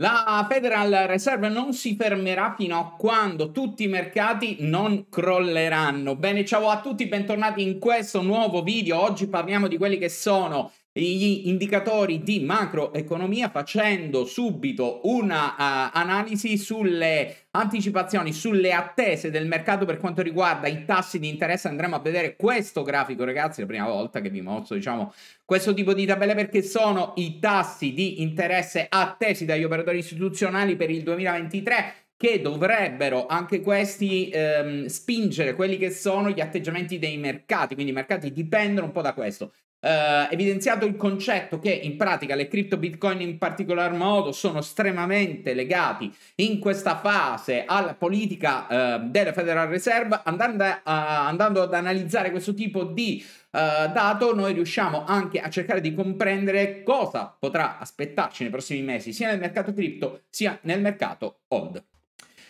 La Federal Reserve non si fermerà fino a quando tutti i mercati non crolleranno. Bene, ciao a tutti, bentornati in questo nuovo video. Oggi parliamo di quelli che sono gli indicatori di macroeconomia facendo subito un'analisi eh, uh, sulle anticipazioni, sulle attese del mercato per quanto riguarda i tassi di interesse. Andremo a vedere questo grafico, ragazzi, la prima volta che vi mostro, diciamo, questo tipo di tabelle perché sono i tassi di interesse attesi dagli operatori istituzionali per il 2023 che dovrebbero anche questi ehm, spingere quelli che sono gli atteggiamenti dei mercati, quindi i mercati dipendono un po' da questo eh, evidenziato il concetto che in pratica le cripto bitcoin in particolar modo sono estremamente legati in questa fase alla politica eh, della Federal Reserve andando, a, eh, andando, ad analizzare questo tipo di eh, dato noi riusciamo anche a cercare di comprendere cosa potrà aspettarci nei prossimi mesi sia nel mercato cripto sia nel mercato odd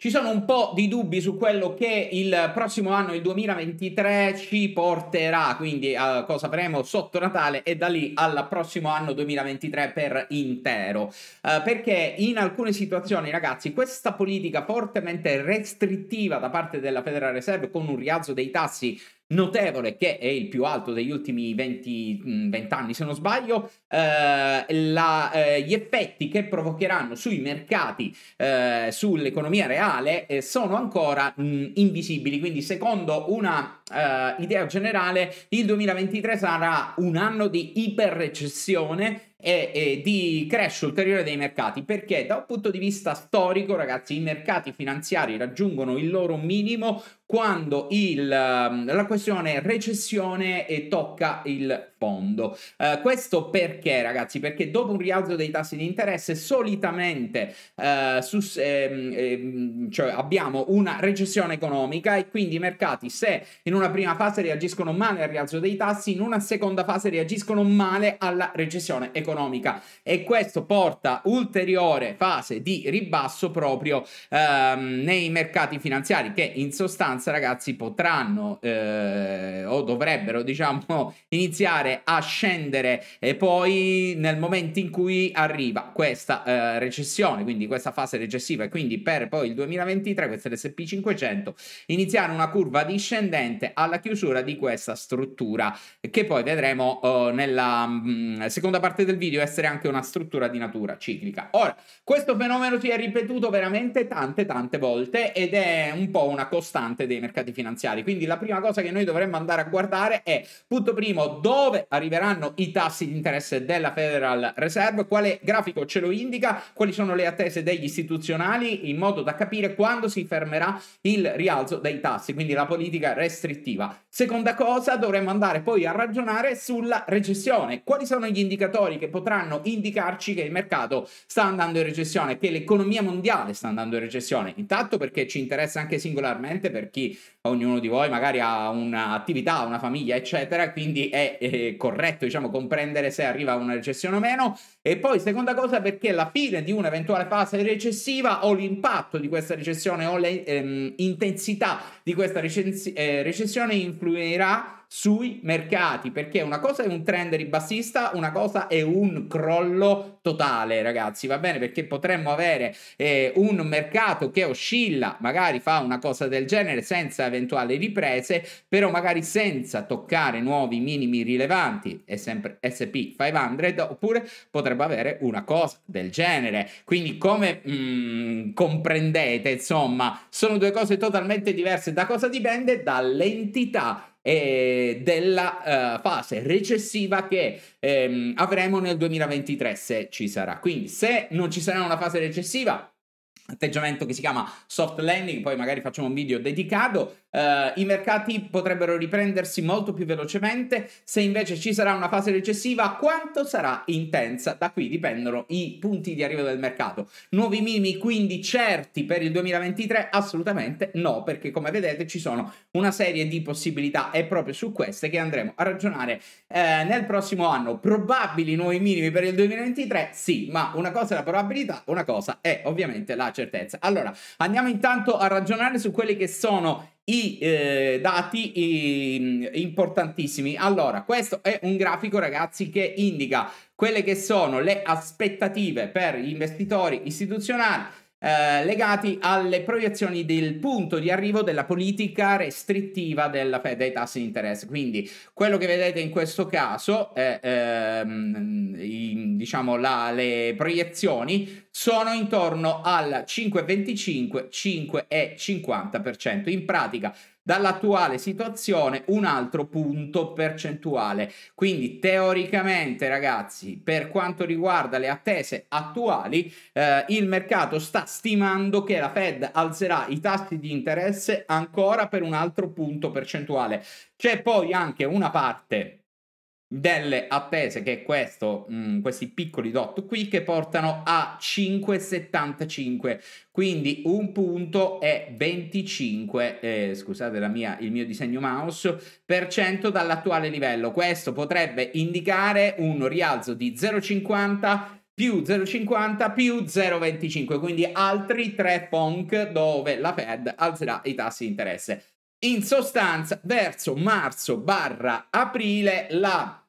ci sono un po' di dubbi su quello che il prossimo anno, il 2023, ci porterà, quindi a cosa avremo sotto Natale e da lì al prossimo anno 2023 per intero. Eh, perché in alcune situazioni, ragazzi, questa politica fortemente restrittiva da parte della Federal Reserve con un rialzo dei tassi notevole che è il più alto degli ultimi 20, 20 anni se non sbaglio, eh, la, eh, gli effetti che provocheranno sui mercati, eh, sull'economia reale eh, sono ancora mh, mm, invisibili, quindi secondo una eh, idea generale il 2023 sarà un anno di iperrecessione e, e di crescita ulteriore dei mercati perché da un punto di vista storico ragazzi i mercati finanziari raggiungono il loro minimo quando il, ehm, la questione recessione tocca il rispondo. Eh, questo perché, ragazzi? Perché dopo un rialzo dei tassi di interesse, solitamente eh, su, ehm, ehm, cioè abbiamo una recessione economica e quindi i mercati, se in una prima fase reagiscono male al rialzo dei tassi, in una seconda fase reagiscono male alla recessione economica. E questo porta ulteriore fase di ribasso proprio ehm, nei mercati finanziari, che in sostanza, ragazzi, potranno eh, o dovrebbero, diciamo, iniziare iniziare a scendere e poi nel momento in cui arriva questa eh, recessione, quindi questa fase recessiva e quindi per poi il 2023, questo è l'SP 500, iniziare una curva discendente alla chiusura di questa struttura che poi vedremo eh, nella mh, mm, seconda parte del video essere anche una struttura di natura ciclica. Ora, questo fenomeno si è ripetuto veramente tante tante volte ed è un po' una costante dei mercati finanziari, quindi la prima cosa che noi dovremmo andare a guardare è punto primo dove arriveranno i tassi di interesse della Federal Reserve, quale grafico ce lo indica, quali sono le attese degli istituzionali in modo da capire quando si fermerà il rialzo dei tassi, quindi la politica restrittiva. Seconda cosa, dovremmo andare poi a ragionare sulla recessione. Quali sono gli indicatori che potranno indicarci che il mercato sta andando in recessione, che l'economia mondiale sta andando in recessione? Intanto perché ci interessa anche singolarmente per chi ognuno di voi magari ha un'attività, una famiglia, eccetera, quindi è eh, eh, corretto diciamo, comprendere se arriva una recessione o meno. E poi seconda cosa perché la fine di un'eventuale fase recessiva o l'impatto di questa recessione o l'intensità ehm, di questa recessi eh, recessione influirà sui mercati, perché una cosa è un trend ribassista, una cosa è un crollo totale, ragazzi, va bene? Perché potremmo avere eh, un mercato che oscilla, magari fa una cosa del genere senza eventuali riprese, però magari senza toccare nuovi minimi rilevanti, è sempre SP 500, oppure potrebbe avere una cosa del genere. Quindi come mh, mm, comprendete, insomma, sono due cose totalmente diverse. Da cosa dipende? Dall'entità eh, della eh, fase recessiva che ehm, avremo nel 2023 se ci sarà. Quindi se non ci sarà una fase recessiva, atteggiamento che si chiama soft landing, poi magari facciamo un video dedicato, eh, i mercati potrebbero riprendersi molto più velocemente, se invece ci sarà una fase recessiva, quanto sarà intensa? Da qui dipendono i punti di arrivo del mercato. Nuovi minimi quindi certi per il 2023? Assolutamente no, perché come vedete ci sono una serie di possibilità e proprio su queste che andremo a ragionare eh, nel prossimo anno. Probabili nuovi minimi per il 2023? Sì, ma una cosa è la probabilità, una cosa è ovviamente la certezza certezza. Allora, andiamo intanto a ragionare su quelli che sono i eh, dati i, mm, importantissimi. Allora, questo è un grafico, ragazzi, che indica quelle che sono le aspettative per gli investitori istituzionali eh, legati alle proiezioni del punto di arrivo della politica restrittiva della Fed dei tassi di interesse. Quindi quello che vedete in questo caso, eh, ehm, in, diciamo la, le proiezioni sono intorno al 5,25, 5,50%. In pratica dall'attuale situazione un altro punto percentuale. Quindi teoricamente ragazzi, per quanto riguarda le attese attuali, eh, il mercato sta stimando che la Fed alzerà i tassi di interesse ancora per un altro punto percentuale. C'è poi anche una parte delle attese che questo, mh, mm, questi piccoli dot qui che portano a 5,75 quindi un punto e 25 eh, scusate mia, il mio disegno mouse per cento dall'attuale livello questo potrebbe indicare un rialzo di 0,50 più 0,50 più 0,25 quindi altri 3 PONC dove la Fed alzerà i tassi di interesse in sostanza, verso marzo barra aprile, la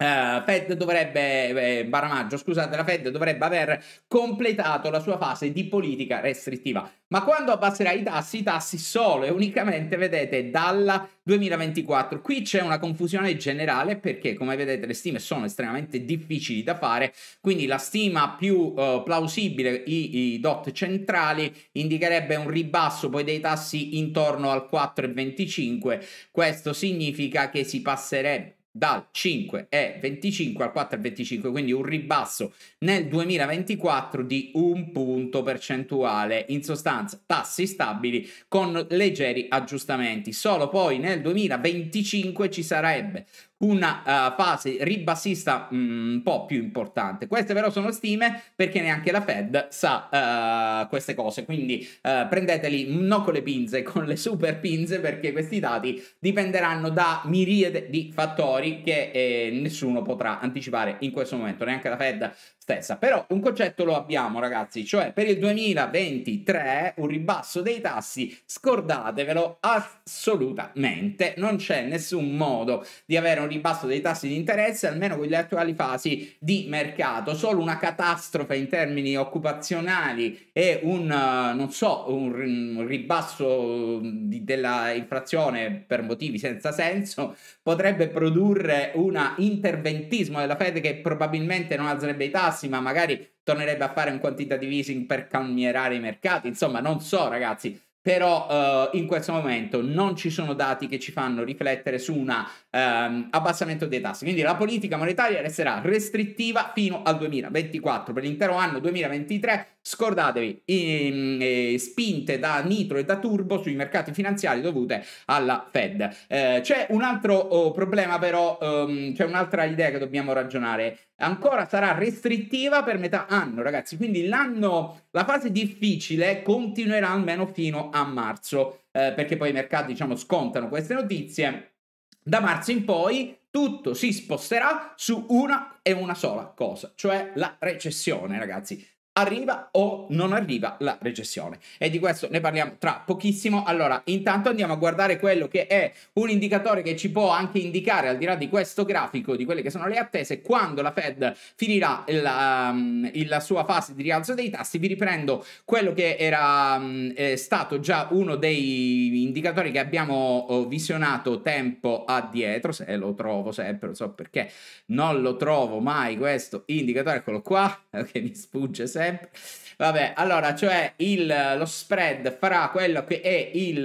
Uh, Fed dovrebbe, eh, Baramaggio, scusate, la Fed dovrebbe aver completato la sua fase di politica restrittiva. Ma quando abbasserà i tassi, i tassi solo e unicamente, vedete, dal 2024. Qui c'è una confusione generale perché, come vedete, le stime sono estremamente difficili da fare, quindi la stima più uh, plausibile, i, i, dot centrali, indicherebbe un ribasso poi dei tassi intorno al 4,25. Questo significa che si passerebbe dal 5,25 al 4,25, quindi un ribasso nel 2024 di un punto percentuale, in sostanza tassi stabili con leggeri aggiustamenti. Solo poi nel 2025 ci sarebbe una uh, fase ribassista mm, un po' più importante. Queste però sono stime perché neanche la Fed sa uh, queste cose, quindi uh, prendeteli non con le pinze, con le super pinze perché questi dati dipenderanno da miriade di fattori che eh, nessuno potrà anticipare in questo momento, neanche la Fed stessa. Però un concetto lo abbiamo, ragazzi, cioè per il 2023 un ribasso dei tassi, scordatevelo assolutamente. Non c'è nessun modo di avere un ribasso dei tassi di interesse, almeno con le attuali fasi di mercato. Solo una catastrofe in termini occupazionali e un, eh, non so, un ribasso mm, di, della inflazione per motivi senza senso potrebbe produrre un interventismo della Fed che probabilmente non alzerebbe i tassi massima, magari tornerebbe a fare un quantitative easing per calmierare i mercati, insomma non so ragazzi, però uh, in questo momento non ci sono dati che ci fanno riflettere su una ehm, abbassamento dei tassi. Quindi la politica monetaria resterà restrittiva fino al 2024, per l'intero anno 2023. Scordatevi, ehm, eh, spinte da nitro e da turbo sui mercati finanziari dovute alla Fed. Eh, c'è un altro oh, problema però, ehm, c'è un'altra idea che dobbiamo ragionare. Ancora sarà restrittiva per metà anno, ragazzi. Quindi l'anno, la fase difficile continuerà almeno fino a marzo, eh, perché poi i mercati, diciamo, scontano queste notizie da marzo in poi tutto si sposterà su una e una sola cosa, cioè la recessione, ragazzi arriva o non arriva la recessione. E di questo ne parliamo tra pochissimo. Allora, intanto andiamo a guardare quello che è un indicatore che ci può anche indicare, al di là di questo grafico, di quelle che sono le attese, quando la Fed finirà la, mm, la sua fase di rialzo dei tassi. Vi riprendo quello che era mm, stato già uno dei indicatori che abbiamo oh, visionato tempo addietro, se lo trovo sempre, non so perché non lo trovo mai questo indicatore, eccolo qua, che mi sfugge sempre Vabbè, allora, cioè il, lo spread fra quello che è il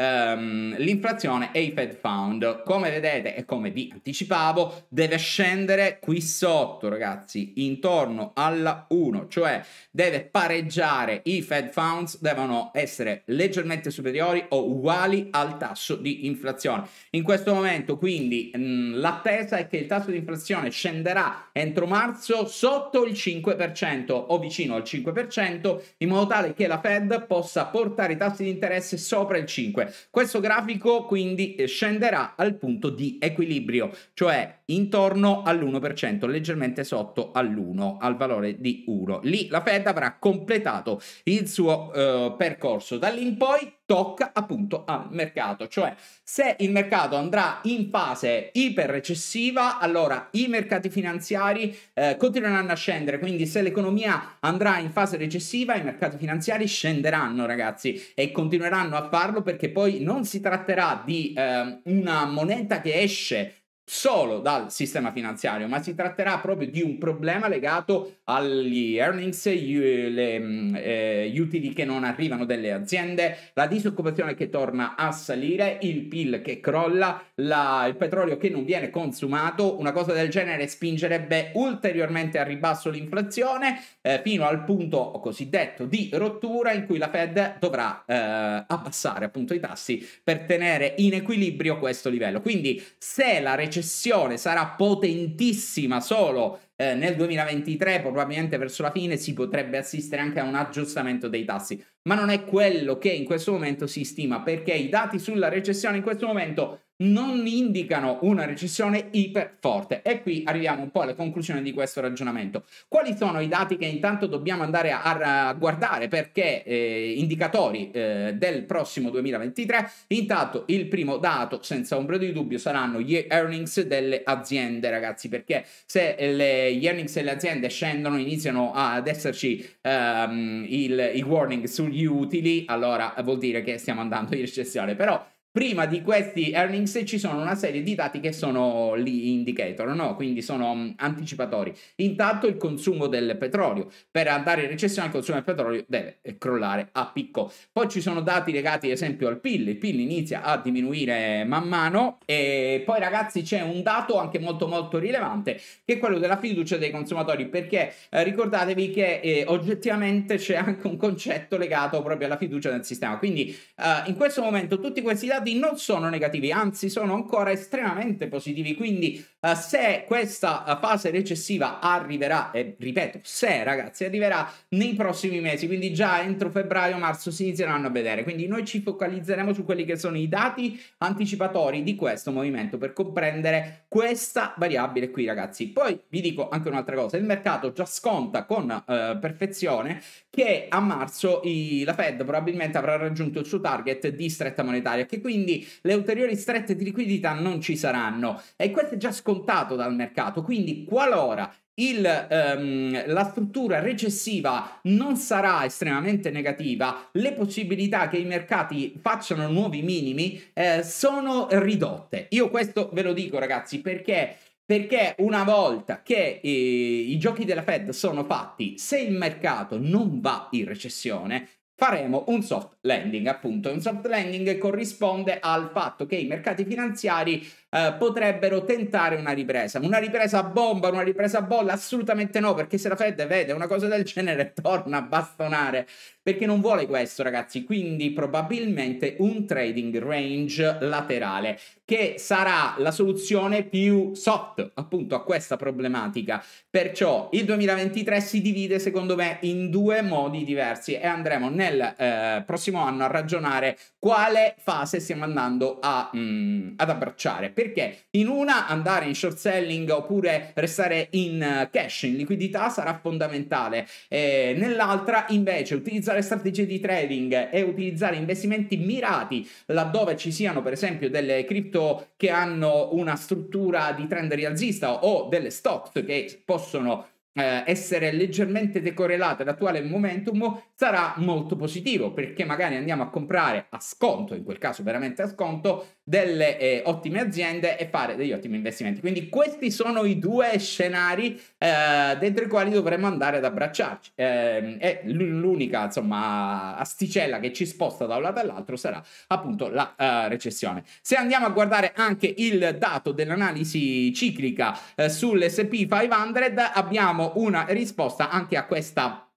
ehm, l'inflazione e i Fed Fund. Come vedete e come vi anticipavo, deve scendere qui sotto, ragazzi, intorno alla 1, cioè deve pareggiare i Fed Funds, devono essere leggermente superiori o uguali al tasso di inflazione. In questo momento, quindi, mm, l'attesa è che il tasso di inflazione scenderà entro marzo sotto il 5% o vicino al 5%, in modo tale che la Fed possa portare i tassi di interesse sopra il 5%. Questo grafico quindi eh, scenderà al punto di equilibrio, cioè intorno all'1%, leggermente sotto all'1, al valore di 1. Lì la Fed avrà completato il suo eh, percorso. Da lì in poi tocca appunto al mercato, cioè se il mercato andrà in fase iperrecessiva, allora i mercati finanziari eh, continueranno a scendere, quindi se l'economia andrà in fase recessiva, i mercati finanziari scenderanno, ragazzi, e continueranno a farlo perché poi non si tratterà di eh, una moneta che esce solo dal sistema finanziario, ma si tratterà proprio di un problema legato agli earnings, gli eh, utili che non arrivano delle aziende, la disoccupazione che torna a salire, il PIL che crolla, la, il petrolio che non viene consumato, una cosa del genere spingerebbe ulteriormente a ribasso l'inflazione eh, fino al punto cosiddetto di rottura in cui la Fed dovrà eh, abbassare appunto i tassi per tenere in equilibrio questo livello. Quindi se la recessione recessione sarà potentissima solo eh, nel 2023, probabilmente verso la fine si potrebbe assistere anche a un aggiustamento dei tassi, ma non è quello che in questo momento si stima perché i dati sulla recessione in questo momento non indicano una recessione iperforte. E qui arriviamo un po' alla conclusione di questo ragionamento. Quali sono i dati che intanto dobbiamo andare a, a guardare perché eh, indicatori eh, del prossimo 2023? Intanto il primo dato, senza ombra di dubbio, saranno gli earnings delle aziende, ragazzi, perché se le, gli earnings delle aziende scendono, iniziano ad esserci ehm, il, i warning sugli utili, allora vuol dire che stiamo andando in recessione. Però prima di questi earnings ci sono una serie di dati che sono lì indicator, no? quindi sono mm, anticipatori. Intanto il consumo del petrolio, per andare in recessione il consumo del petrolio deve eh, crollare a picco. Poi ci sono dati legati ad esempio al PIL, il PIL inizia a diminuire man mano e poi ragazzi c'è un dato anche molto molto rilevante che è quello della fiducia dei consumatori perché eh, ricordatevi che eh, oggettivamente c'è anche un concetto legato proprio alla fiducia del sistema. Quindi eh, in questo momento tutti questi dati risultati non sono negativi, anzi sono ancora estremamente positivi, quindi uh, se questa eh, fase recessiva arriverà, e ripeto, se ragazzi arriverà nei prossimi mesi, quindi già entro febbraio-marzo si inizieranno a vedere, quindi noi ci focalizzeremo su quelli che sono i dati anticipatori di questo movimento per comprendere questa variabile qui ragazzi. Poi vi dico anche un'altra cosa, il mercato già sconta con eh, perfezione che a marzo i, la Fed probabilmente avrà raggiunto il suo target di stretta monetaria che quindi quindi le ulteriori strette di liquidità non ci saranno. E questo è già scontato dal mercato, quindi qualora il, um, la struttura recessiva non sarà estremamente negativa, le possibilità che i mercati facciano nuovi minimi eh, sono ridotte. Io questo ve lo dico ragazzi perché perché una volta che eh, i giochi della Fed sono fatti, se il mercato non va in recessione, faremo un soft landing. Appunto, un soft landing corrisponde al fatto che i mercati finanziari eh, potrebbero tentare una ripresa. Una ripresa a bomba, una ripresa a bolla? Assolutamente no, perché se la Fed vede una cosa del genere torna a bastonare, perché non vuole questo ragazzi, quindi probabilmente un trading range laterale che sarà la soluzione più soft appunto a questa problematica. Perciò il 2023 si divide secondo me in due modi diversi e andremo nel eh, prossimo anno a ragionare quale fase stiamo andando a, mh, mm, ad abbracciare perché in una andare in short selling oppure restare in eh, cash, in liquidità sarà fondamentale, eh, nell'altra invece utilizzare strategie di trading e utilizzare investimenti mirati laddove ci siano per esempio delle cripto che hanno una struttura di trend rialzista o delle stocks che possono eh, essere leggermente decorrelata all'attuale momentum sarà molto positivo perché magari andiamo a comprare a sconto, in quel caso veramente a sconto, delle eh, ottime aziende e fare degli ottimi investimenti. Quindi questi sono i due scenari eh, dentro i quali dovremmo andare ad abbracciarci. Ehm, e l'unica insomma asticella che ci sposta da un lato all'altro sarà appunto la uh, recessione. Se andiamo a guardare anche il dato dell'analisi ciclica eh, sull'SP 500 abbiamo abbiamo una risposta anche a questa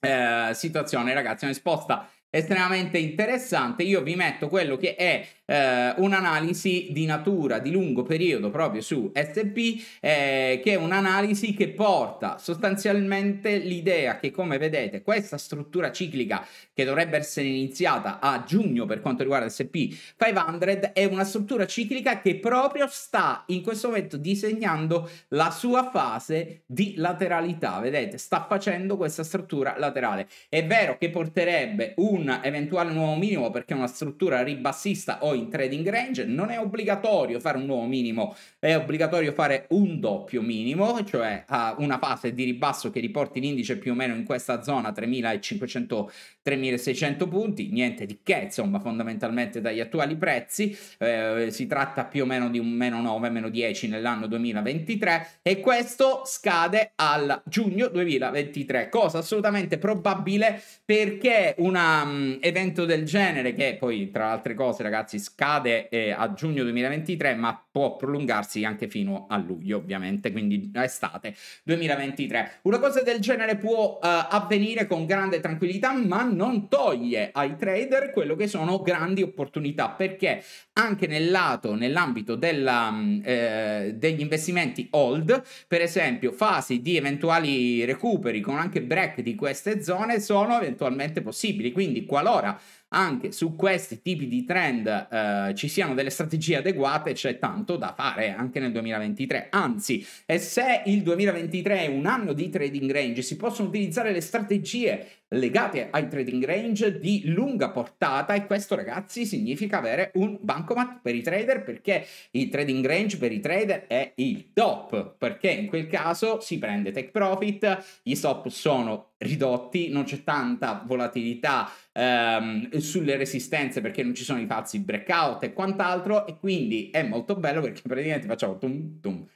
eh, situazione, ragazzi, una risposta estremamente interessante. Io vi metto quello che è eh, un'analisi di natura di lungo periodo proprio su SP, eh, che è un'analisi che porta sostanzialmente l'idea che, come vedete, questa struttura ciclica che dovrebbe essere iniziata a giugno per quanto riguarda SP 500 è una struttura ciclica che proprio sta in questo momento disegnando la sua fase di lateralità. Vedete, sta facendo questa struttura laterale. È vero che porterebbe un eventuale nuovo minimo perché è una struttura ribassista o in trading range, non è obbligatorio fare un nuovo minimo, è obbligatorio fare un doppio minimo, cioè una fase di ribasso che riporti l'indice più o meno in questa zona 3500-3600 punti, niente di che, insomma, fondamentalmente dagli attuali prezzi, eh, si tratta più o meno di un meno 9, meno 10 nell'anno 2023 e questo scade al giugno 2023, cosa assolutamente probabile perché un um, mm, evento del genere che poi tra altre cose ragazzi scade eh, a mm-hmm. giugno 2023 ma può prolungarsi anche fino a luglio ovviamente, quindi estate 2023. Una cosa del genere può eh, avvenire con grande tranquillità ma non toglie ai trader quello che sono grandi opportunità perché anche nel lato, nell'ambito della, mm, eh, degli investimenti hold, per esempio fasi di eventuali recuperi con anche break di queste zone sono eventualmente possibili, quindi qualora anche su questi tipi di trend eh, ci siano delle strategie adeguate, c'è tanto da fare anche nel 2023. Anzi, e se il 2023 è un anno di trading range, si possono utilizzare le strategie legate ai trading range di lunga portata e questo ragazzi significa avere un bancomat per i trader perché il trading range per i trader è il top perché in quel caso si prende take profit, gli stop sono ridotti, non c'è tanta volatilità ehm, sulle resistenze perché non ci sono i falsi breakout e quant'altro e quindi è molto bello perché praticamente facciamo tum tum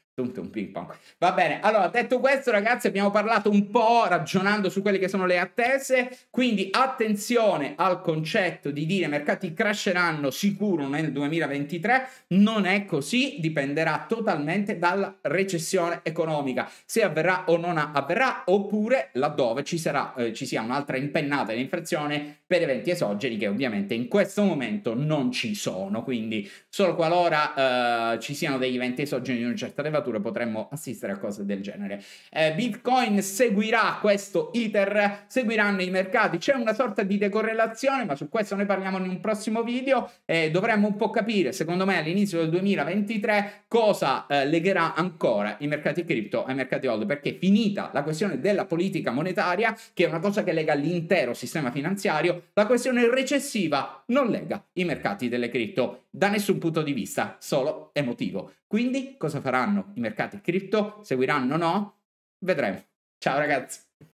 Va bene, allora detto questo ragazzi abbiamo parlato un po' ragionando su quelle che sono le attese, quindi attenzione al concetto di dire i mercati cresceranno sicuro nel 2023, non è così, dipenderà totalmente dalla recessione economica, se avverrà o non avverrà, oppure laddove ci, sarà, eh, ci sia un'altra impennata di inflazione per eventi esogeni che ovviamente in questo momento non ci sono, quindi solo qualora eh, ci siano degli eventi esogeni di una certa rivoluzione, legislatura potremmo assistere a cose del genere. Eh, Bitcoin seguirà questo iter, seguiranno i mercati, c'è una sorta di decorrelazione, ma su questo ne parliamo in un prossimo video e dovremmo un po' capire, secondo me, all'inizio del 2023 cosa eh, legherà ancora i mercati cripto ai mercati gold, perché finita la questione della politica monetaria, che è una cosa che lega l'intero sistema finanziario, la questione recessiva non lega i mercati delle cripto da nessun punto di vista, solo emotivo. Quindi cosa faranno i mercati cripto? Seguiranno o no? Vedremo. Ciao ragazzi.